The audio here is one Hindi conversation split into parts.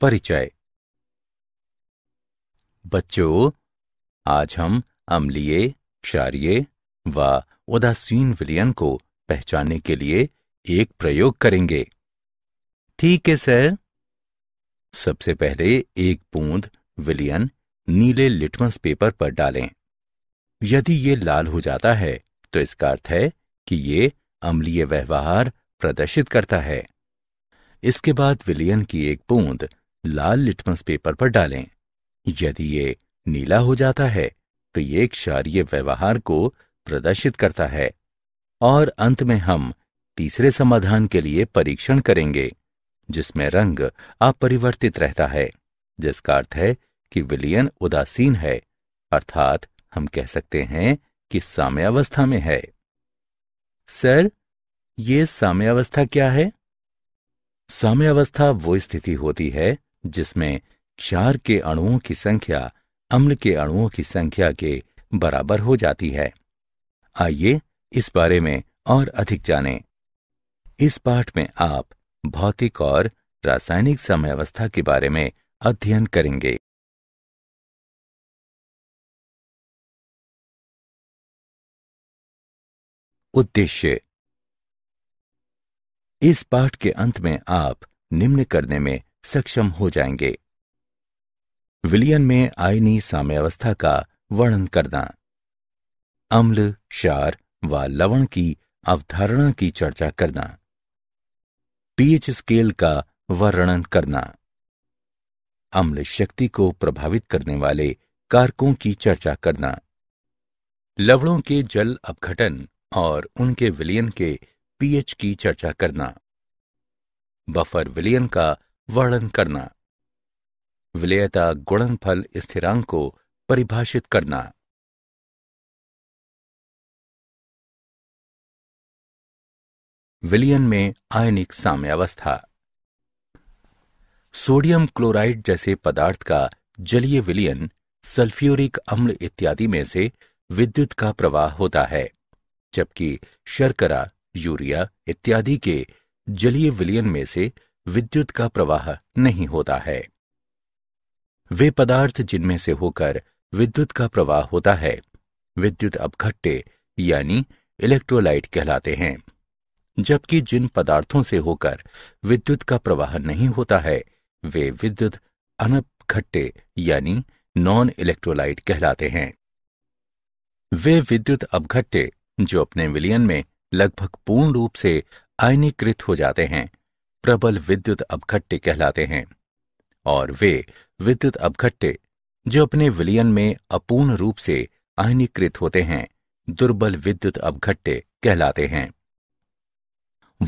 परिचय बच्चों आज हम अम्लीय क्षारिय व उदासीन विलियन को पहचानने के लिए एक प्रयोग करेंगे ठीक है सर सबसे पहले एक बूंद विलियन नीले लिटमस पेपर पर डालें यदि ये लाल हो जाता है तो इसका अर्थ है कि ये अम्लीय व्यवहार प्रदर्शित करता है इसके बाद विलियन की एक बूंद लाल लिटमस पेपर पर डालें यदि ये नीला हो जाता है तो ये क्षारिय व्यवहार को प्रदर्शित करता है और अंत में हम तीसरे समाधान के लिए परीक्षण करेंगे जिसमें रंग अपरिवर्तित रहता है जिसका अर्थ है कि विलियन उदासीन है अर्थात हम कह सकते हैं कि साम्यावस्था में है सर ये साम्यावस्था क्या है साम्यावस्था वो स्थिति होती है जिसमें क्षार के अणुओं की संख्या अम्ल के अणुओं की संख्या के बराबर हो जाती है आइए इस बारे में और अधिक जानें। इस पाठ में आप भौतिक और रासायनिक समयावस्था के बारे में अध्ययन करेंगे उद्देश्य इस पाठ के अंत में आप निम्न करने में सक्षम हो जाएंगे विलियन में आयनी साम्यावस्था का वर्णन करना अम्ल क्षार व लवण की अवधारणा की चर्चा करना पीएच स्केल का वर्णन करना अम्ल शक्ति को प्रभावित करने वाले कारकों की चर्चा करना लवणों के जल अपघटन और उनके विलयन के पीएच की चर्चा करना बफर विलयन का वर्णन करना विलयता गुणनफल स्थिरांक को परिभाषित करना विलियन में आयनिक साम्यावस्था सोडियम क्लोराइड जैसे पदार्थ का जलीय विलियन सल्फ्यूरिक अम्ल इत्यादि में से विद्युत का प्रवाह होता है जबकि शर्करा यूरिया इत्यादि के जलीय विलियन में से विद्युत का प्रवाह नहीं होता है वे पदार्थ जिनमें से होकर विद्युत का प्रवाह होता है विद्युत अपघट्टे यानी इलेक्ट्रोलाइट कहलाते हैं जबकि जिन पदार्थों से होकर विद्युत का प्रवाह नहीं होता है वे विद्युत अनपघट्टे यानी नॉन इलेक्ट्रोलाइट कहलाते हैं वे विद्युत अपघट्टे जो अपने विलयन में लगभग पूर्ण रूप से आयनीकृत हो जाते हैं प्रबल विद्युत अपघट्टे कहलाते हैं और वे विद्युत अपघट्टे जो अपने विलयन में अपूर्ण रूप से आयनीकृत होते हैं दुर्बल विद्युत अपघट्टे कहलाते हैं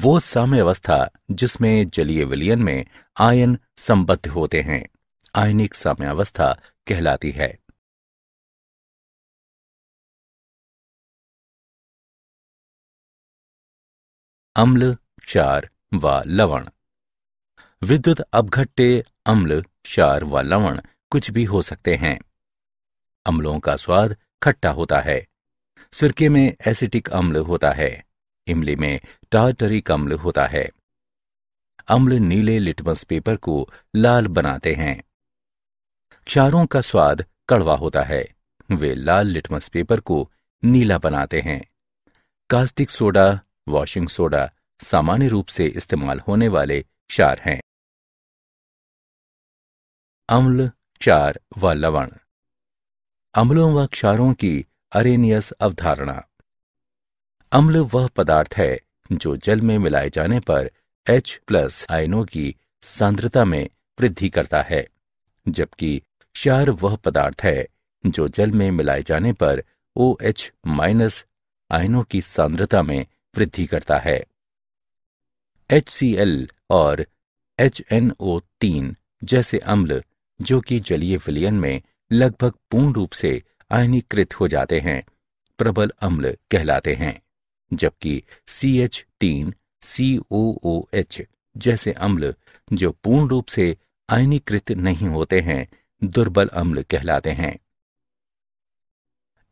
वो साम्य अवस्था जिसमें जलीय विलयन में आयन संबद्ध होते हैं आयनिक साम्यावस्था कहलाती है अम्ल चार व लवण विद्युत अपघट्टे अम्ल क्षार व लवण कुछ भी हो सकते हैं अम्लों का स्वाद खट्टा होता है सिरके में एसिटिक अम्ल होता है इमली में टार्टरिक अम्ल होता है अम्ल नीले लिटमस पेपर को लाल बनाते हैं क्षारों का स्वाद कड़वा होता है वे लाल लिटमस पेपर को नीला बनाते हैं कास्टिक सोडा वॉशिंग सोडा सामान्य रूप से इस्तेमाल होने वाले क्षार हैं अम्ल क्षार व लवण अम्लों व क्षारों की अरेनियस अवधारणा अम्ल वह पदार्थ है जो जल में मिलाए जाने पर H प्लस आयनों की सांद्रता में वृद्धि करता है जबकि क्षार वह पदार्थ है जो जल में मिलाए जाने पर ओ OH माइनस आयनों की सांद्रता में वृद्धि करता है एच और तीन जैसे अम्ल जो कि जलीय विलयन में लगभग पूर्ण रूप से आयनीकृत हो जाते हैं प्रबल अम्ल कहलाते हैं जबकि सी एच तीन सी ओ ओ एच जैसे अम्ल जो पूर्ण रूप से आयनीकृत नहीं होते हैं दुर्बल अम्ल कहलाते हैं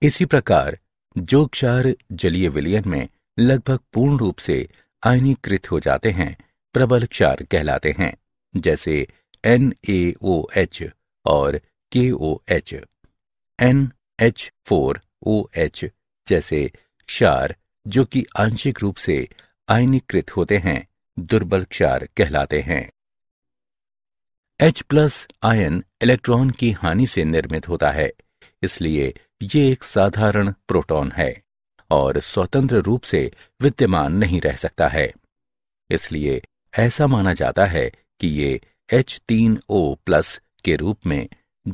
इसी प्रकार जो क्षार जलीय विलयन में लगभग पूर्ण रूप से आयनीकृत हो जाते हैं प्रबल क्षार कहलाते हैं जैसे एन ए ओ एच और K O H N H four O H जैसे क्षार जो कि आंशिक रूप से आयनीकृत होते हैं दुर्बल क्षार कहलाते हैं H प्लस आयन इलेक्ट्रॉन की हानि से निर्मित होता है इसलिए ये एक साधारण प्रोटॉन है और स्वतंत्र रूप से विद्यमान नहीं रह सकता है इसलिए ऐसा माना जाता है कि ये एच तीन ओ प्लस के रूप में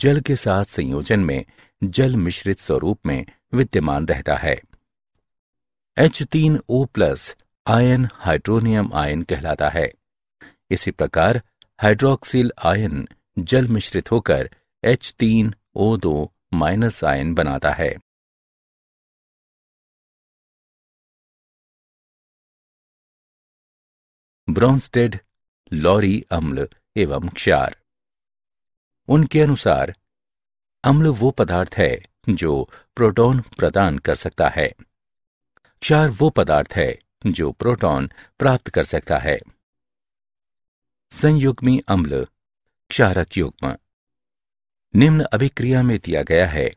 जल के साथ संयोजन में जल मिश्रित स्वरूप में विद्यमान रहता है एच तीन O plus ion hydronium ion कहलाता है इसी प्रकार हाइड्रोक्सिल आयन जल मिश्रित होकर एच तीन ओ दो माइनस आयन बनाता है ब्रॉन्स्टेड लॉरी अम्ल एवं क्षार उनके अनुसार अम्ल वो पदार्थ है जो प्रोटॉन प्रदान कर सकता है क्षार वो पदार्थ है जो प्रोटॉन प्राप्त कर सकता है संयुग्मी अम्ल क्षारक युग्म निम्न अभिक्रिया में दिया गया है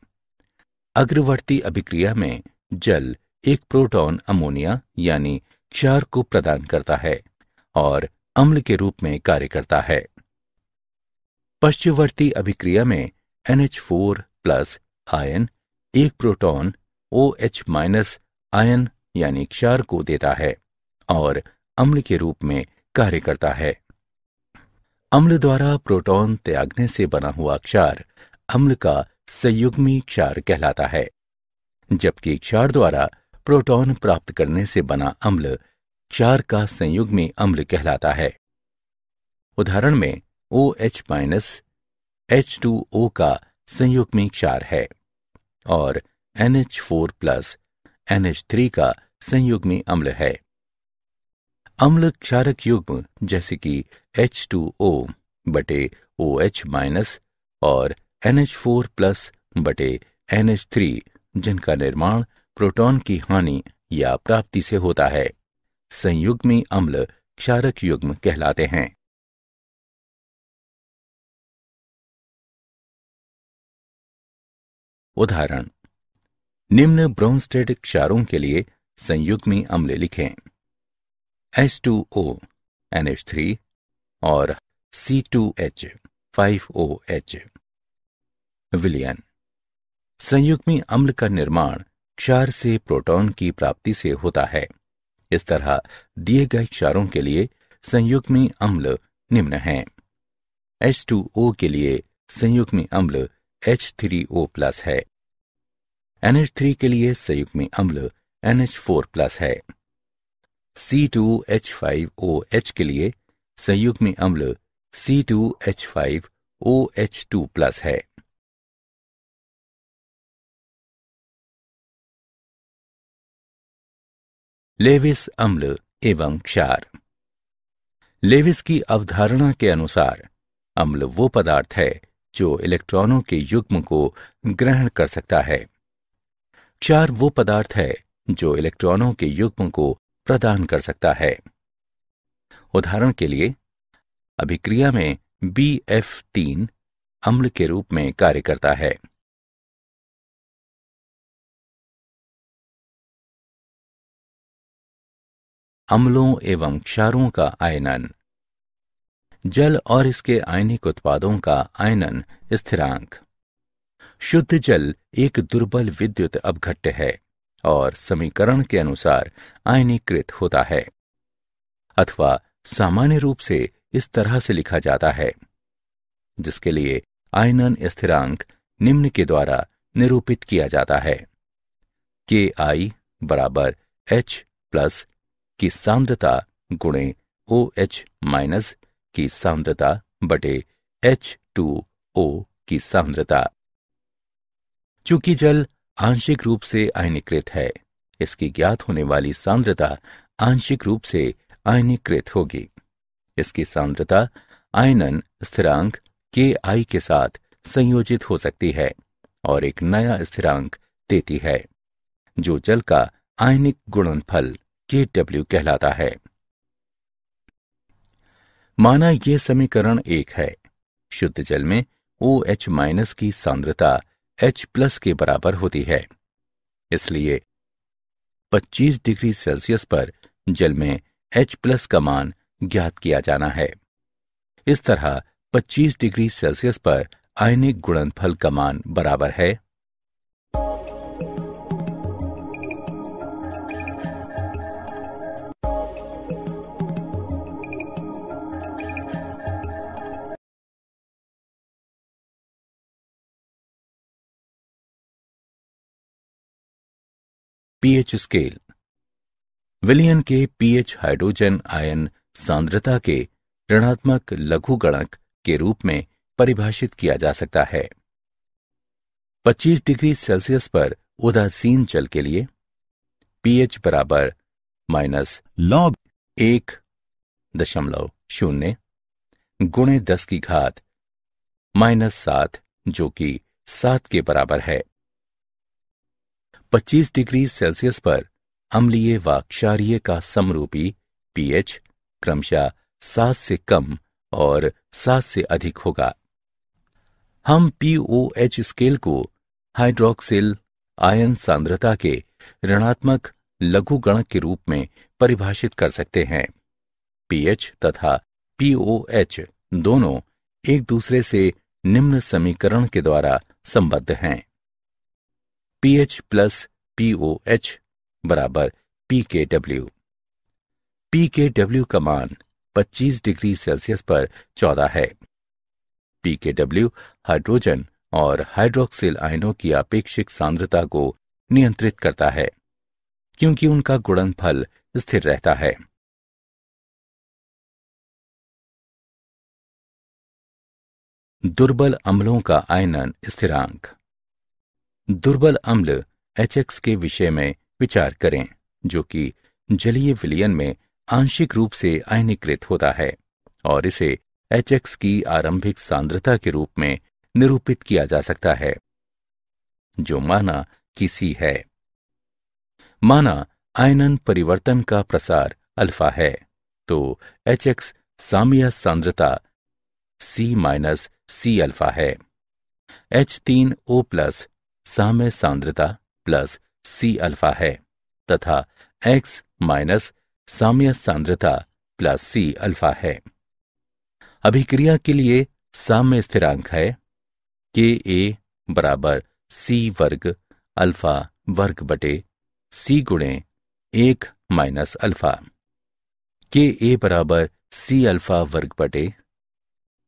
अग्रवर्ती अभिक्रिया में जल एक प्रोटॉन अमोनिया यानी क्षार को प्रदान करता है और अम्ल के रूप में कार्य करता है पश्चिमवर्ती अभिक्रिया में NH4 प्लस आयन एक प्रोटॉन OH माइनस आयन यानी क्षार को देता है और अम्ल के रूप में कार्य करता है अम्ल द्वारा प्रोटॉन त्यागने से बना हुआ क्षार अम्ल का संयुग्मी क्षार कहलाता है जबकि क्षार द्वारा प्रोटॉन प्राप्त करने से बना अम्ल चार का संयुग में अम्ल कहलाता है उदाहरण में O H minus H two O का संयुग में क्षार है और N H four plus N H three का संयुग में अम्ल है अम्ल क्षारक युग्म जैसे कि एच टू ओ बटे ओ एच माइनस और एन एच फोर प्लस बटे एन एच थ्री जिनका निर्माण प्रोटॉन की हानि या प्राप्ति से होता है संयुग्मी अम्ल क्षारक युग्म कहलाते हैं उदाहरण निम्न ब्रोन्स्टेड क्षारों के लिए संयुग्मी अम्ल लिखें H two O N H three और C two H five O H विलियन संयुग्मी अम्ल का निर्माण क्षार से प्रोटॉन की प्राप्ति से होता है इस तरह दिए गए क्षारों के लिए में अम्ल निम्न है एच टू ओ के लिए में अम्ल एच थ्री ओ प्लस है एनएच थ्री के लिए में अम्ल एनएच फोर प्लस है C two H five O H के लिए में अम्ल C two H five O H two plus है लेविस अम्ल एवं क्षार लेविस की अवधारणा के अनुसार अम्ल वो पदार्थ है जो इलेक्ट्रॉनों के युग्म को ग्रहण कर सकता है क्षार वो पदार्थ है जो इलेक्ट्रॉनों के युग्म को प्रदान कर सकता है उदाहरण के लिए अभिक्रिया में बी एफ तीन अम्ल के रूप में कार्य करता है अम्लों एवं क्षारों का आयनन जल और इसके आयनिक उत्पादों का आयनन स्थिरांक शुद्ध जल एक दुर्बल विद्युत अपघट्य है और समीकरण के अनुसार आयनीकृत होता है अथवा सामान्य रूप से इस तरह से लिखा जाता है जिसके लिए आयनन स्थिरांक निम्न के द्वारा निरूपित किया जाता है के आई बराबर एच प्लस की सांद्रता गुणे ओ एच माइनस की सांद्रता बटे एच टू ओ की सांद्रता चूंकि जल आंशिक रूप से आयनीकृत है इसकी ज्ञात होने वाली सांद्रता आंशिक रूप से आयनीकृत होगी इसकी सांद्रता आयनन स्थिरांक के आई के साथ संयोजित हो सकती है और एक नया स्थिरांक देती है जो जल का आयनिक गुणनफल के डब्ल्यू कहलाता है माना यह समीकरण एक है शुद्ध जल में ओ एच माइनस की सांद्रता एच प्लस के बराबर होती है इसलिए 25 डिग्री सेल्सियस पर जल में एच प्लस का मान ज्ञात किया जाना है इस तरह 25 डिग्री सेल्सियस पर आयनिक गुणनफल का मान बराबर है पीएच स्केल विलियन के पीएच हाइड्रोजन आयन सांद्रता के ऋणात्मक लघु गणक के रूप में परिभाषित किया जा सकता है 25 डिग्री सेल्सियस पर उदासीन जल के लिए पीएच बराबर माइनस लॉग एक दशमलव शून्य गुणे दस की घात माइनस सात जो कि सात के बराबर है 25 डिग्री सेल्सियस पर अम्लीय व क्षारीय का समरूपी पीएच क्रमशः सात से कम और सात से अधिक होगा हम पीओएच स्केल को हाइड्रोक्सिल आयन सांद्रता के ऋणात्मक लघुगणक के रूप में परिभाषित कर सकते हैं पीएच तथा पीओएच दोनों एक दूसरे से निम्न समीकरण के द्वारा संबद्ध हैं P H plus P O H बराबर P K W P K W का मान 25 डिग्री सेल्सियस पर चौदह है पी के डब्ल्यू हाइड्रोजन और हाइड्रोक्सिल आयनों की अपेक्षिक सांद्रता को नियंत्रित करता है क्योंकि उनका गुणनफल स्थिर रहता है दुर्बल अम्लों का आयनन स्थिरांक दुर्बल अम्ल एच के विषय में विचार करें जो कि जलीय विलियन में आंशिक रूप से आयनीकृत होता है और इसे एच की आरंभिक सांद्रता के रूप में निरूपित किया जा सकता है जो माना कि सी है माना आयनन परिवर्तन का प्रसार अल्फा है तो एच एक्स साम्य सांद्रता सी माइनस सी अल्फा है एच तीन ओ प्लस साम्य सांद्रता प्लस सी अल्फा है तथा एक्स माइनस साम्य सांद्रता प्लस सी अल्फा है अभिक्रिया के लिए साम्य स्थिरांक है के ए बराबर सी वर्ग अल्फा वर्ग बटे सी गुणे एक माइनस अल्फा के ए बराबर सी अल्फा वर्ग बटे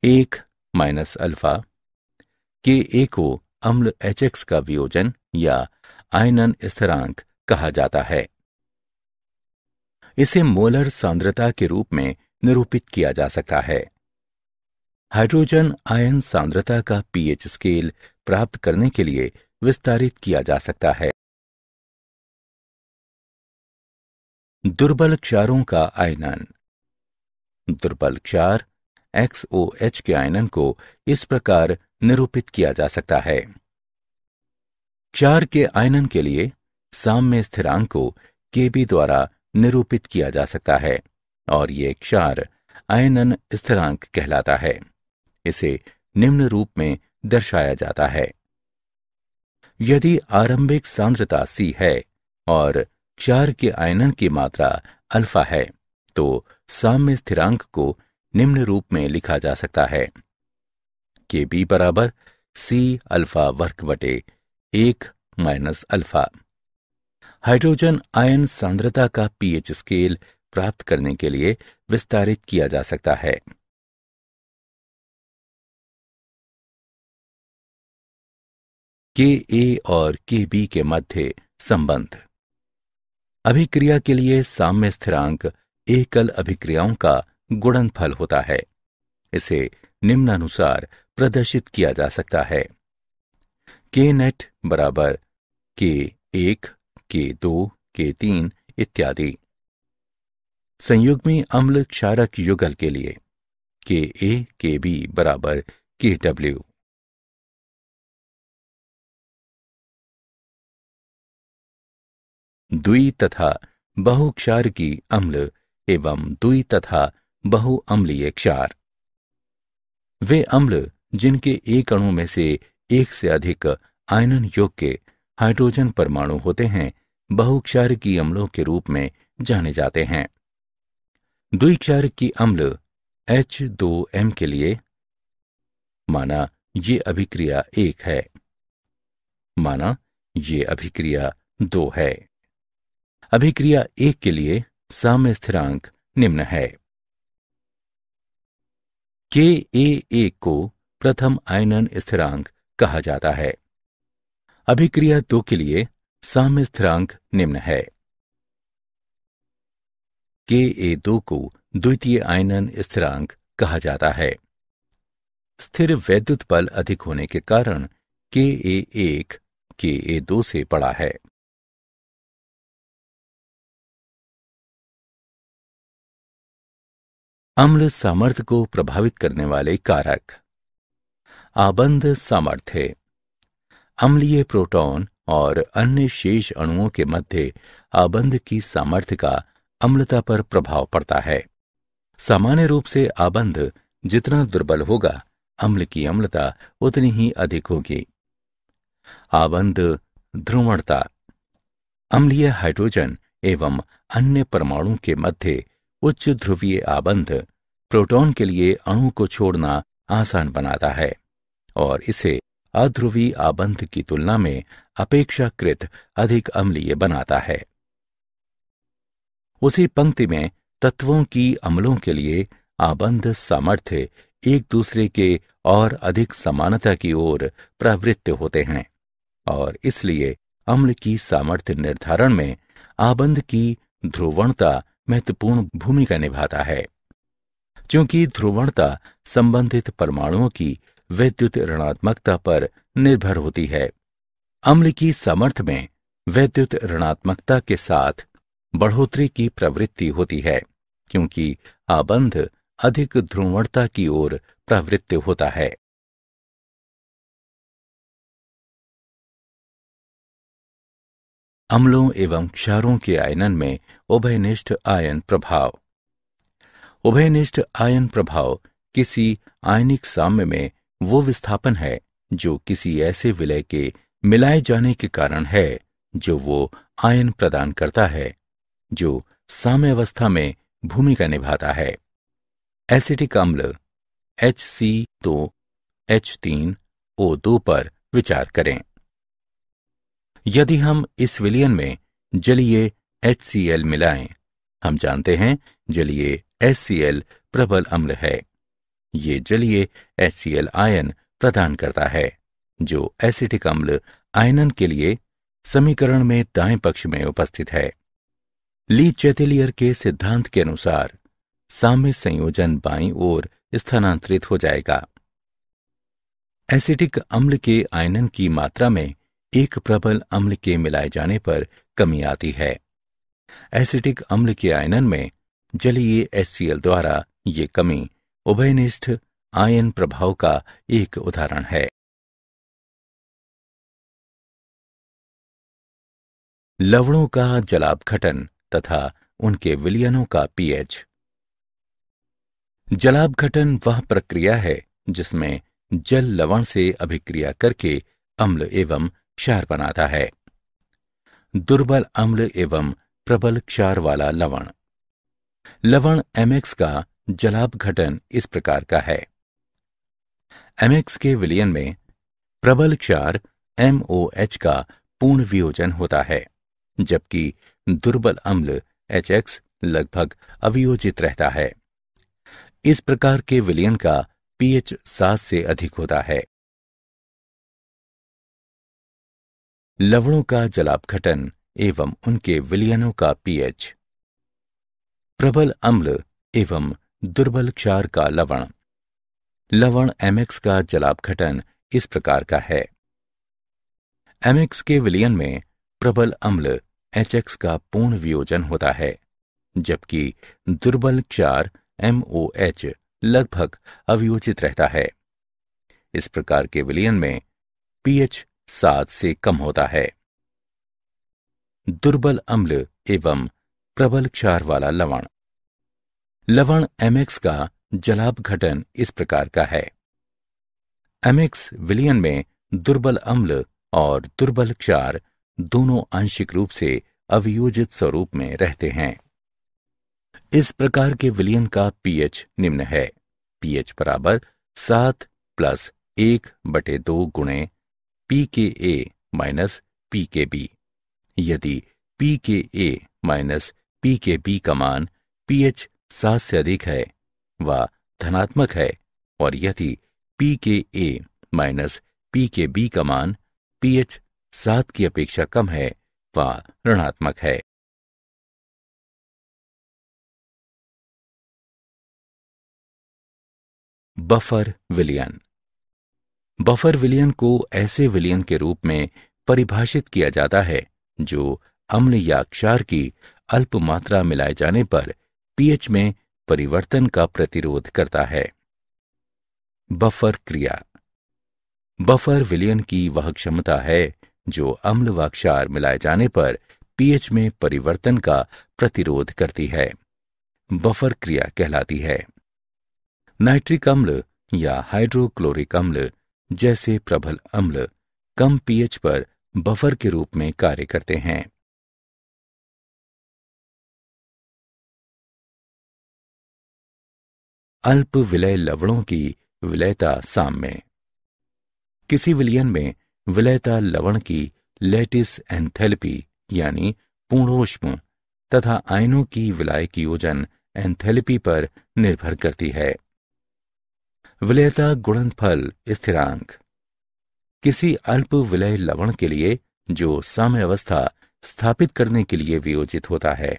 एक माइनस अल्फा के ए को अम्ल एच का वियोजन या आयनन स्थिरांक कहा जाता है इसे मोलर सांद्रता के रूप में निरूपित किया जा सकता है हाइड्रोजन आयन सांद्रता का पीएच स्केल प्राप्त करने के लिए विस्तारित किया जा सकता है दुर्बल क्षारों का आयनन दुर्बल क्षार एक्सओ के आयनन को इस प्रकार निरूपित किया जा सकता है चार के आयनन के लिए साम्य स्थिरांक को केबी द्वारा निरूपित किया जा सकता है और ये क्षार आयनन स्थिरांक कहलाता है इसे निम्न रूप में दर्शाया जाता है यदि आरंभिक सांद्रता सी है और क्षार के आयनन की मात्रा अल्फा है तो साम्य स्थिरांक को निम्न रूप में लिखा जा सकता है के बी बराबर सी अल्फा वर्ग बटे एक माइनस अल्फा हाइड्रोजन आयन सांद्रता का पीएच स्केल प्राप्त करने के लिए विस्तारित किया जा सकता है के ए और के बी के मध्य संबंध अभिक्रिया के लिए साम्य स्थिरांक एकल अभिक्रियाओं का गुणनफल होता है इसे निम्नानुसार प्रदर्शित किया जा सकता है के नेट बराबर के एक के दो के तीन इत्यादि संयुग्मी अम्ल क्षारक युगल के लिए के ए के बी बराबर के डब्ल्यू दुई तथा बहुक्षार की अम्ल एवं दुई तथा बहुअम्लीय क्षार वे अम्ल जिनके एक अणु में से एक से अधिक आयनन योग के हाइड्रोजन परमाणु होते हैं बहुक्षार की अम्लों के रूप में जाने जाते हैं की अम्ल एच दो एम के लिए माना ये अभिक्रिया एक है माना ये अभिक्रिया दो है अभिक्रिया एक के लिए साम्य स्थिरांक निम्न है के ए एक को प्रथम आयनन स्थिरांक कहा जाता है अभिक्रिया दो के लिए साम्य स्थिरांक निम्न है के ए दो को द्वितीय आयनन स्थिरांक कहा जाता है स्थिर वैद्युत बल अधिक होने के कारण के ए एक के ए दो से बड़ा है अम्ल सामर्थ्य को प्रभावित करने वाले कारक आबंध सामर्थ्य अम्लीय प्रोटॉन और अन्य शेष अणुओं के मध्य आबंध की सामर्थ्य का अम्लता पर प्रभाव पड़ता है सामान्य रूप से आबंध जितना दुर्बल होगा अम्ल की अम्लता उतनी ही अधिक होगी आबंध ध्रुवणता अम्लीय हाइड्रोजन एवं अन्य परमाणु के मध्य उच्च ध्रुवीय आबंध प्रोटॉन के लिए अणु को छोड़ना आसान बनाता है और इसे अध्रुवी आबंध की तुलना में अपेक्षाकृत अधिक अम्लीय बनाता है उसी पंक्ति में तत्वों की अम्लों के लिए आबंध सामर्थ्य एक दूसरे के और अधिक समानता की ओर प्रवृत्त होते हैं और इसलिए अम्ल की सामर्थ्य निर्धारण में आबंध की ध्रुवणता महत्वपूर्ण भूमिका निभाता है क्योंकि ध्रुवणता संबंधित परमाणुओं की विद्युत ऋणात्मकता पर निर्भर होती है अम्ल की समर्थ में विद्युत ऋणात्मकता के साथ बढ़ोतरी की प्रवृत्ति होती है क्योंकि आबंध अधिक ध्रुवणता की ओर प्रवृत्त होता है अम्लों एवं क्षारों के आयनन में उभयनिष्ठ आयन प्रभाव उभयनिष्ठ आयन प्रभाव किसी आयनिक साम्य में वो विस्थापन है जो किसी ऐसे विलय के मिलाए जाने के कारण है जो वो आयन प्रदान करता है जो साम्यवस्था में भूमिका निभाता है एसिटिक अम्ल एच सी दो एच तीन ओ दो पर विचार करें यदि हम इस विलियन में जलीय एच सी एल मिलाएं हम जानते हैं जलीय एच सी एल प्रबल अम्ल है ये जलीय एससीएल आयन प्रदान करता है जो एसिटिक अम्ल आयनन के लिए समीकरण में दाएं पक्ष में उपस्थित है ली चेतेलियर के सिद्धांत के अनुसार साम्य संयोजन बाई ओर स्थानांतरित हो जाएगा एसिटिक अम्ल के आयनन की मात्रा में एक प्रबल अम्ल के मिलाए जाने पर कमी आती है एसिटिक अम्ल के आयनन में जलीय एससीएल द्वारा ये कमी उभयनिष्ठ आयन प्रभाव का एक उदाहरण है लवणों का जलाबघटन तथा उनके विलयनों का पीएच जलाबघटन वह प्रक्रिया है जिसमें जल लवण से अभिक्रिया करके अम्ल एवं क्षार बनाता है दुर्बल अम्ल एवं प्रबल क्षार वाला लवण लवण एमएक्स का जलापघटन इस प्रकार का है एमएक्स के विलियन में प्रबल क्षार एमओएच का पूर्ण वियोजन होता है जबकि दुर्बल अम्ल एच लगभग अवियोजित रहता है इस प्रकार के विलियन का पीएच सात से अधिक होता है लवणों का जलापघटन एवं उनके विलियनों का पीएच प्रबल अम्ल एवं दुर्बल क्षार का लवण लवण एमएक्स का जलापघटन इस प्रकार का है एमएक्स के विलयन में प्रबल अम्ल एचएक्स का पूर्ण वियोजन होता है जबकि दुर्बल क्षार एमओएच लगभग अवियोजित रहता है इस प्रकार के विलयन में पीएच सात से कम होता है दुर्बल अम्ल एवं प्रबल क्षार वाला लवण लवण एमेक्स का जलाभ घटन इस प्रकार का है एमेक्स विलियन में दुर्बल अम्ल और दुर्बल क्षार दोनों आंशिक रूप से अवियोजित स्वरूप में रहते हैं इस प्रकार के विलियन का पीएच निम्न है पीएच बराबर सात प्लस एक बटे दो गुणे P K A minus P K B यदि P K A minus P K B का मान पीएच सात से अधिक है व धनात्मक है और यदि P K A minus P K B का मान पी एच सात की अपेक्षा कम है व ऋणात्मक है बफर विलियन बफर विलियन को ऐसे विलियन के रूप में परिभाषित किया जाता है जो अम्ल या क्षार की अल्प मात्रा मिलाए जाने पर पीएच में परिवर्तन का प्रतिरोध करता है बफर क्रिया बफर विलयन की वह क्षमता है जो अम्ल व क्षार मिलाए जाने पर पीएच में परिवर्तन का प्रतिरोध करती है बफर क्रिया कहलाती है नाइट्रिक अम्ल या हाइड्रोक्लोरिक अम्ल जैसे प्रबल अम्ल कम पीएच पर बफर के रूप में कार्य करते हैं अल्प विलय लवणों की विलयता साम्य किसी विलयन में विलयता लवण की लेटिस एंथेलपी यानी पूर्णोष्म तथा आयनों की विलय की योजन एंथेलपी पर निर्भर करती है विलयता गुणनफल स्थिरांक किसी अल्प विलय लवण के लिए जो साम्य अवस्था स्थापित करने के लिए वियोजित होता है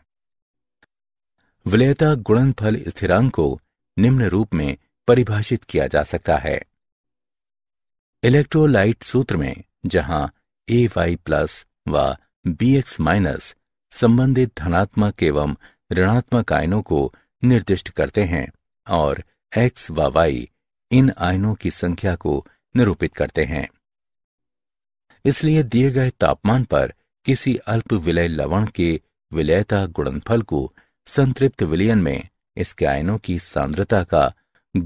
विलयता गुणनफल स्थिरांक को निम्न रूप में परिभाषित किया जा सकता है इलेक्ट्रोलाइट सूत्र में जहां ए वाई प्लस व बी एक्स माइनस संबंधित धनात्मक एवं ऋणात्मक आयनों को निर्दिष्ट करते हैं और एक्स व वाई इन आयनों की संख्या को निरूपित करते हैं इसलिए दिए गए तापमान पर किसी अल्प विलय लवण के विलयता गुणनफल को संतृप्त विलयन में इसके आयनों की सांद्रता का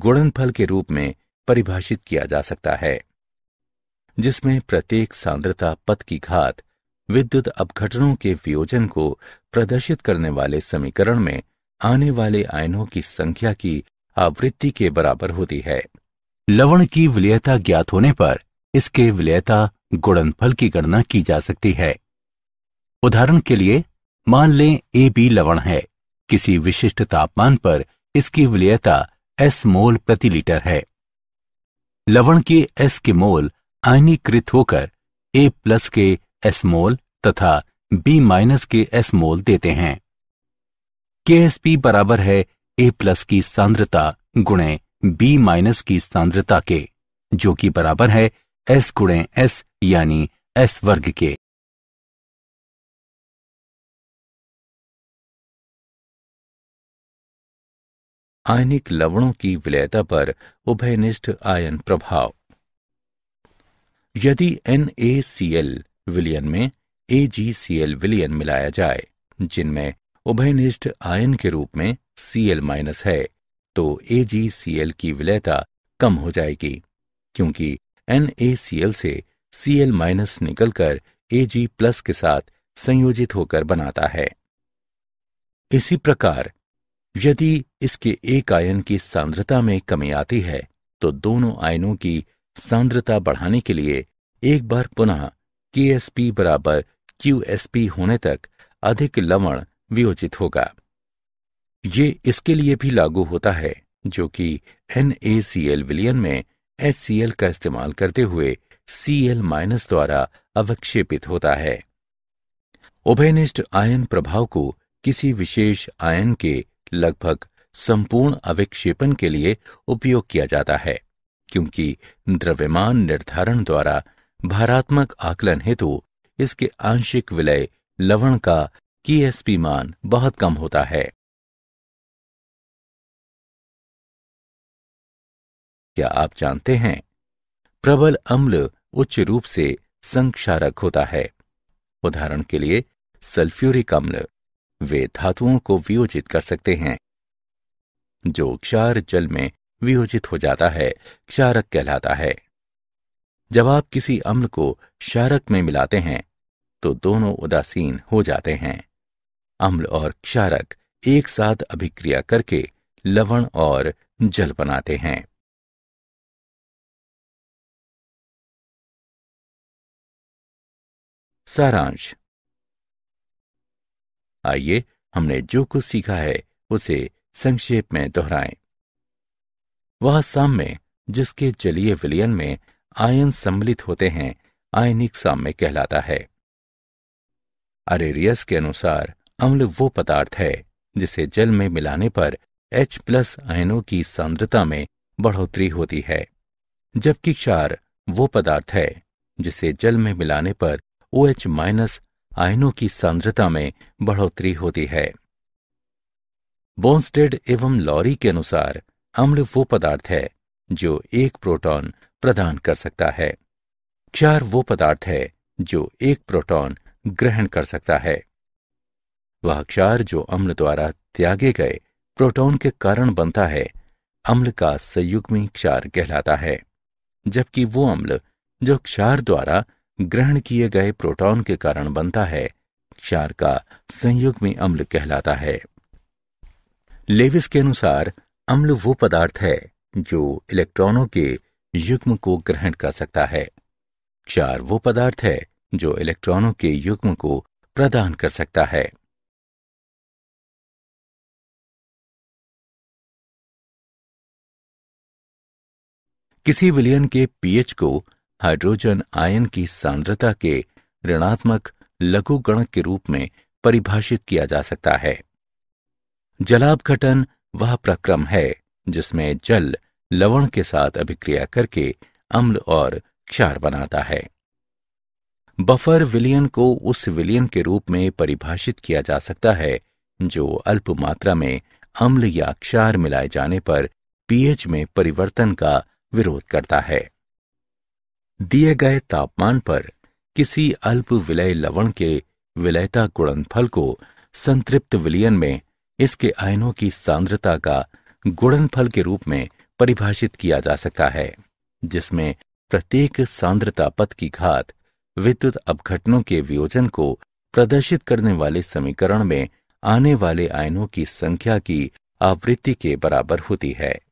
गुणनफल के रूप में परिभाषित किया जा सकता है जिसमें प्रत्येक सांद्रता पद की घात विद्युत अपघटनों के वियोजन को प्रदर्शित करने वाले समीकरण में आने वाले आयनों की संख्या की आवृत्ति के बराबर होती है लवण की विलयता ज्ञात होने पर इसके विलयता गुणनफल की गणना की जा सकती है उदाहरण के लिए मान लें ए बी लवण है किसी विशिष्ट तापमान पर इसकी विलयता एस मोल प्रति लीटर है लवण के एस के मोल आयनीकृत होकर ए प्लस के एस मोल तथा B minus K S mole देते हैं के एस पी बराबर है ए प्लस की सांद्रता गुणे बी माइनस की सांद्रता के जो कि बराबर है एस गुणे एस यानी एस वर्ग के आयनिक लवणों की विलयता पर उभयनिष्ठ आयन प्रभाव यदि NaCl विलयन में AgCl विलयन मिलाया जाए जिनमें उभयनिष्ठ आयन के रूप में Cl माइनस है तो AgCl की विलयता कम हो जाएगी क्योंकि NaCl से Cl माइनस निकलकर Ag प्लस के साथ संयोजित होकर बनाता है इसी प्रकार यदि इसके एक आयन की सांद्रता में कमी आती है तो दोनों आयनों की सांद्रता बढ़ाने के लिए एक बार पुनः के एस पी बराबर क्यू एस पी होने तक अधिक लवण वियोजित होगा ये इसके लिए भी लागू होता है जो कि एन ए सी एल विलियन में एच सी एल का इस्तेमाल करते हुए सी एल माइनस द्वारा अवक्षेपित होता है उभयनिष्ठ आयन प्रभाव को किसी विशेष आयन के लगभग संपूर्ण अविक्षेपण के लिए उपयोग किया जाता है क्योंकि द्रव्यमान निर्धारण द्वारा भारात्मक आकलन हेतु इसके आंशिक विलय लवण का कीएसपी मान बहुत कम होता है क्या आप जानते हैं प्रबल अम्ल उच्च रूप से संक्षारक होता है उदाहरण के लिए सल्फ्यूरिक अम्ल वे धातुओं को वियोजित कर सकते हैं जो क्षार जल में वियोजित हो जाता है क्षारक कहलाता है जब आप किसी अम्ल को क्षारक में मिलाते हैं तो दोनों उदासीन हो जाते हैं अम्ल और क्षारक एक साथ अभिक्रिया करके लवण और जल बनाते हैं सारांश आइए हमने जो कुछ सीखा है उसे संक्षेप में दोहराएं। वह साम्य जिसके जलीय विलयन में आयन सम्मिलित होते हैं आयनिक साम्य कहलाता है अरेरियस के अनुसार अम्ल वो पदार्थ है जिसे जल में मिलाने पर H प्लस आयनों की सांद्रता में बढ़ोतरी होती है जबकि क्षार वो पदार्थ है जिसे जल में मिलाने पर ओ एच माइनस आयनों की सांद्रता में बढ़ोतरी होती है बोन्स्टेड एवं लॉरी के अनुसार अम्ल वो पदार्थ है जो एक प्रोटॉन प्रदान कर सकता है क्षार वो पदार्थ है जो एक प्रोटॉन ग्रहण कर सकता है वह क्षार जो अम्ल द्वारा त्यागे गए प्रोटॉन के कारण बनता है अम्ल का संयुग्मी क्षार कहलाता है जबकि वो अम्ल जो क्षार द्वारा ग्रहण किए गए प्रोटॉन के कारण बनता है क्षार का में अम्ल कहलाता है लेविस के अनुसार अम्ल वो पदार्थ है जो इलेक्ट्रॉनों के युग्म को ग्रहण कर सकता है क्षार वो पदार्थ है जो इलेक्ट्रॉनों के युग्म को प्रदान कर सकता है किसी विलयन के पीएच को हाइड्रोजन आयन की सांद्रता के ऋणात्मक लघुगणक के रूप में परिभाषित किया जा सकता है जलाभघटन वह प्रक्रम है जिसमें जल लवण के साथ अभिक्रिया करके अम्ल और क्षार बनाता है बफर विलियन को उस विलियन के रूप में परिभाषित किया जा सकता है जो अल्प मात्रा में अम्ल या क्षार मिलाए जाने पर पीएच में परिवर्तन का विरोध करता है दिए गए तापमान पर किसी अल्प विलय लवण के विलयता गुणनफल को संतृप्त विलयन में इसके आयनों की सांद्रता का गुणनफल के रूप में परिभाषित किया जा सकता है जिसमें प्रत्येक सांद्रता पथ की घात विद्युत अपघटनों के वियोजन को प्रदर्शित करने वाले समीकरण में आने वाले आयनों की संख्या की आवृत्ति के बराबर होती है